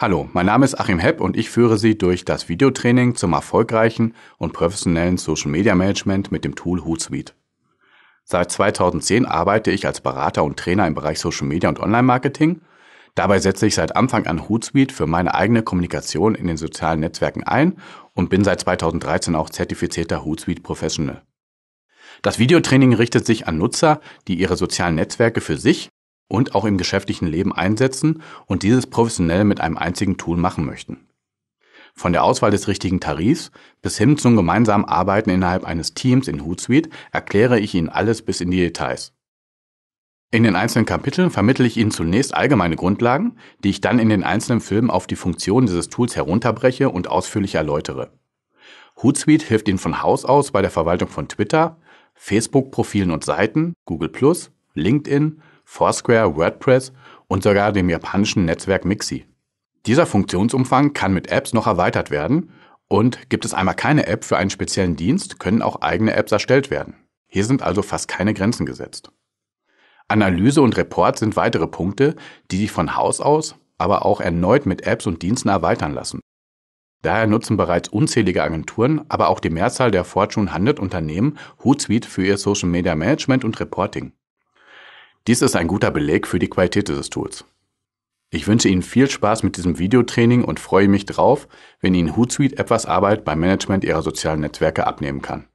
Hallo, mein Name ist Achim Hepp und ich führe Sie durch das Videotraining zum erfolgreichen und professionellen Social Media Management mit dem Tool Hootsuite. Seit 2010 arbeite ich als Berater und Trainer im Bereich Social Media und Online Marketing. Dabei setze ich seit Anfang an Hootsuite für meine eigene Kommunikation in den sozialen Netzwerken ein und bin seit 2013 auch zertifizierter Hootsuite Professional. Das Videotraining richtet sich an Nutzer, die ihre sozialen Netzwerke für sich und auch im geschäftlichen Leben einsetzen und dieses professionell mit einem einzigen Tool machen möchten. Von der Auswahl des richtigen Tarifs bis hin zum gemeinsamen Arbeiten innerhalb eines Teams in Hootsuite erkläre ich Ihnen alles bis in die Details. In den einzelnen Kapiteln vermittle ich Ihnen zunächst allgemeine Grundlagen, die ich dann in den einzelnen Filmen auf die Funktion dieses Tools herunterbreche und ausführlich erläutere. Hootsuite hilft Ihnen von Haus aus bei der Verwaltung von Twitter, Facebook-Profilen und Seiten, Google+, LinkedIn, Foursquare, WordPress und sogar dem japanischen Netzwerk Mixi. Dieser Funktionsumfang kann mit Apps noch erweitert werden und gibt es einmal keine App für einen speziellen Dienst, können auch eigene Apps erstellt werden. Hier sind also fast keine Grenzen gesetzt. Analyse und Report sind weitere Punkte, die sich von Haus aus, aber auch erneut mit Apps und Diensten erweitern lassen. Daher nutzen bereits unzählige Agenturen, aber auch die Mehrzahl der Fortune 100 Unternehmen Hootsuite für ihr Social Media Management und Reporting. Dies ist ein guter Beleg für die Qualität dieses Tools. Ich wünsche Ihnen viel Spaß mit diesem Videotraining und freue mich drauf, wenn Ihnen Hootsuite etwas Arbeit beim Management Ihrer sozialen Netzwerke abnehmen kann.